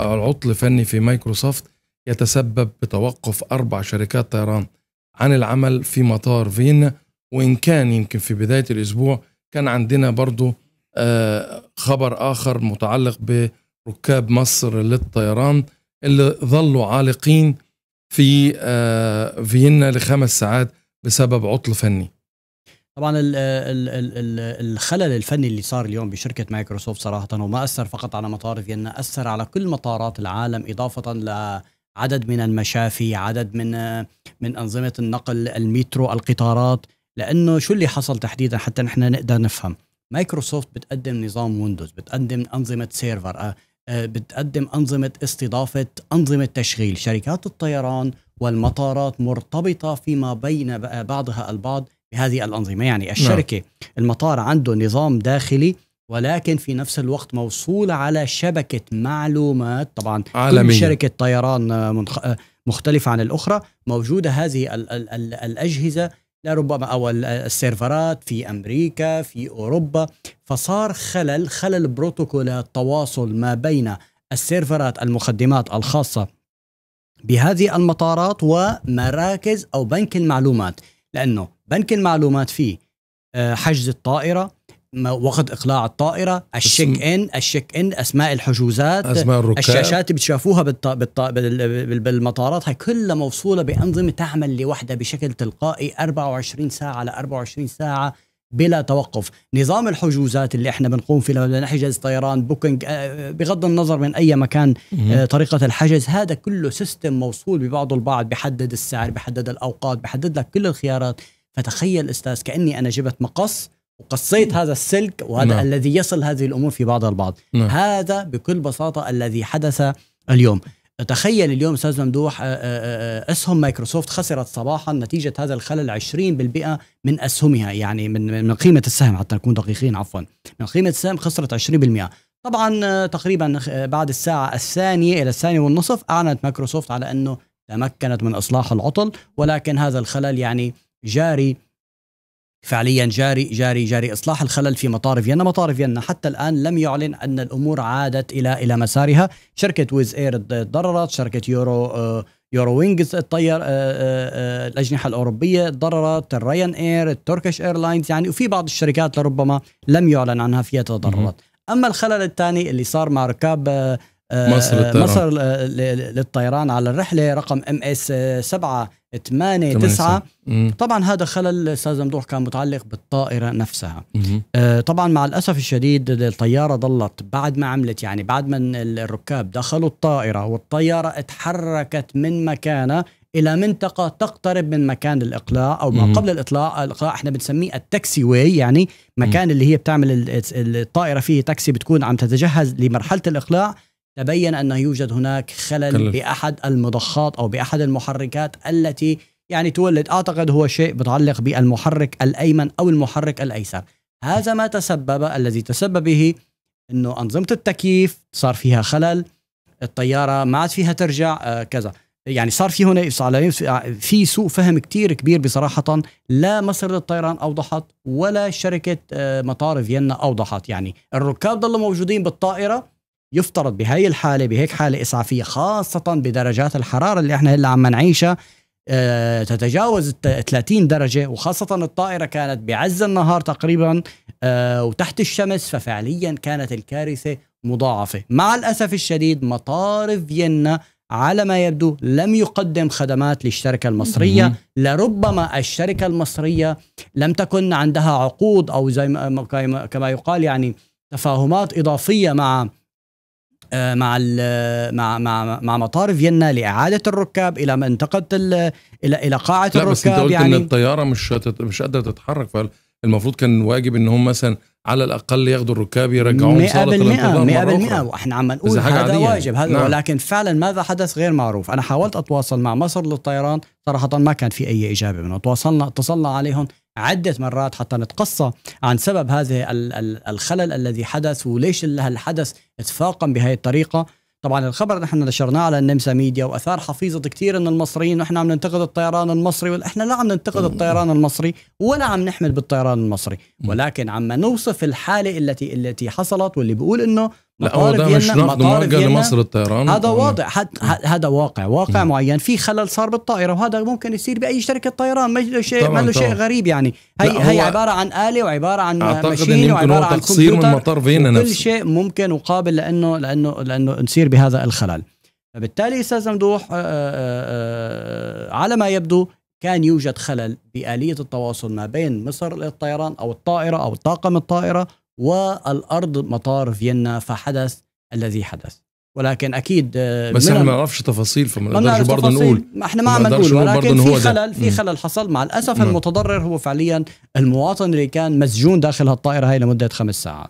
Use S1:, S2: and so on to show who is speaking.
S1: عطل فني في مايكروسوفت يتسبب بتوقف أربع شركات طيران عن العمل في مطار فيينا وإن كان يمكن في بداية الأسبوع كان عندنا برضو آه، خبر آخر متعلق بركاب مصر للطيران اللي ظلوا عالقين في آه، فيينا لخمس ساعات بسبب عطل فني طبعا ال ال ال الخلل الفني اللي صار اليوم بشركه مايكروسوفت صراحه وما اثر فقط على مطار فيينا يعني اثر على كل مطارات العالم اضافه لعدد من المشافي عدد من من انظمه النقل المترو القطارات لانه شو اللي حصل تحديدا حتى نحن نقدر نفهم مايكروسوفت بتقدم نظام ويندوز بتقدم انظمه سيرفر آه، آه، بتقدم انظمه استضافه انظمه تشغيل شركات الطيران والمطارات مرتبطه فيما بين بعضها البعض بهذه الأنظمة يعني نعم. الشركة نعم. المطار عنده نظام داخلي ولكن في نفس الوقت موصول على شبكة معلومات طبعا عالمية. كل شركة طيران آه، منخ... آه، مختلفة عن الأخرى موجودة هذه ال ال ال الأجهزة لربما أو السيرفرات في أمريكا في أوروبا فصار خلل خلل بروتوكولات تواصل ما بين السيرفرات المخدمات الخاصة بهذه المطارات ومراكز أو بنك المعلومات لانه بنك المعلومات فيه آه، حجز الطائره وقت اقلاع الطائره الشيك ان الشيك ان اسماء الحجوزات اسماء الركاب الشاشات اللي بتشافوها بالط... بالط... بالمطارات هي كلها موصوله بانظمه تعمل لوحدها بشكل تلقائي 24 ساعه على 24 ساعه بلا توقف نظام الحجوزات اللي احنا بنقوم فيه لما بدنا نحجز طيران بوكينج آه، بغض النظر من اي مكان آه، طريقه الحجز هذا كله سيستم موصول ببعضه البعض بحدد السعر بحدد الاوقات بحدد لك كل الخيارات فتخيل استاذ كاني انا جبت مقص وقصيت هذا السلك وهذا نعم. الذي يصل هذه الامور في بعض البعض نعم. هذا بكل بساطه الذي حدث اليوم تخيل اليوم استاذ ممدوح آه، آه، آه، اسهم مايكروسوفت خسرت صباحا نتيجه هذا الخلل 20% من اسهمها يعني من من قيمه السهم حتى نكون دقيقين عفوا من قيمه السهم خسرت 20% طبعا تقريبا بعد الساعه الثانيه الى الثانيه والنصف اعلنت مايكروسوفت على انه تمكنت من اصلاح العطل ولكن هذا الخلل يعني جاري فعليا جاري جاري جاري اصلاح الخلل في مطار فيينا، مطار فيينا حتى الان لم يعلن ان الامور عادت الى الى مسارها، شركه ويز اير تضررت، شركه يورو يورو وينجز الطير آه، آه، آه، الاجنحه الاوروبيه تضررت، الريان اير، التركش ايرلاينز يعني وفي بعض الشركات لربما لم يعلن عنها فيها تضررت، اما الخلل الثاني اللي صار مع ركاب مصر للطيران. مصر للطيران على الرحله رقم ام اس 7 8 9 طبعا هذا خلل استاذ ممدوح كان متعلق بالطائره نفسها آه طبعا مع الاسف الشديد الطياره ضلت بعد ما عملت يعني بعد ما الركاب دخلوا الطائره والطياره اتحركت من مكانها الى منطقه تقترب من مكان الاقلاع او ما قبل الاطلاع الاقلاع احنا بنسميه التاكسي واي يعني مكان اللي هي بتعمل الطائره فيه تاكسي بتكون عم تتجهز لمرحله الاقلاع تبين أنه يوجد هناك خلل كلف. بأحد المضخات أو بأحد المحركات التي يعني تولد أعتقد هو شيء بتعلق بالمحرك الأيمن أو المحرك الأيسر هذا ما تسبب الذي تسبب به أنه أنظمة التكييف صار فيها خلل الطيارة ما عاد فيها ترجع آه كذا يعني صار في هنا يعني آه، في سوء فهم كتير كبير بصراحة لا مصر للطيران أوضحت ولا شركة آه، مطار فيينا أوضحت يعني الركاب ضلوا موجودين بالطائرة يفترض بهاي الحالة بهيك حالة إسعافية خاصة بدرجات الحرارة اللي احنا هلا عم نعيشها آه، تتجاوز 30 درجة وخاصة الطائرة كانت بعز النهار تقريبا آه، وتحت الشمس ففعليا كانت الكارثة مضاعفة مع الأسف الشديد مطار فيينا على ما يبدو لم يقدم خدمات للشركة المصرية لربما الشركة المصرية لم تكن عندها عقود أو زي ما كما يقال يعني تفاهمات إضافية مع آه، مع مع مع مع مطار فيينا لاعاده الركاب الى منطقه الى الى قاعه لا الركاب بس انت قلت يعني ان الطياره مش مش قادره تتحرك فالمفروض كان واجب ان هم مثلا على الاقل ياخذوا الركاب يرجعوهم 100% 100% واحنا عم نقول هذا واجب هذا نعم. ولكن فعلا ماذا حدث غير معروف انا حاولت اتواصل مع مصر للطيران صراحه ما كان في اي اجابه منهم تواصلنا اتصلنا عليهم عدة مرات حتى نتقصى عن سبب هذه الخلل الذي حدث وليش الحدث تفاقم بهذه الطريقة طبعا الخبر نحن نشرناه على النمسا ميديا واثار حفيظه كثير من المصريين نحن عم ننتقد الطيران المصري ونحن لا عم ننتقد الطيران المصري ولا عم نحمل بالطيران المصري ولكن عم نوصف الحاله التي التي حصلت واللي بيقول انه لا هو ده مش نقد موجه لمصر الطيران هذا واضح هذا واقع واقع م. معين في خلل صار بالطائره وهذا ممكن يصير باي شركه طيران ما له شيء ما له شيء غريب يعني هي هي عباره عن اله وعباره عن ماشين وعباره عن تقصير من مطار فينا نفسه كل شيء ممكن وقابل لانه لانه لانه نصير بهذا الخلل فبالتالي استاذ ممدوح آه، آه، آه، على ما يبدو كان يوجد خلل بآلية التواصل ما بين مصر للطيران أو الطائرة أو الطاقم الطائرة والارض مطار فيينا فحدث الذي حدث ولكن اكيد آه، بس احنا ما نعرفش تفاصيل فما نقدرش برضه نقول ما احنا ما عم نقول ولكن في خلل في خلل حصل مع الاسف نعم. المتضرر هو فعليا المواطن اللي كان مسجون داخل هالطائره هاي لمده خمس ساعات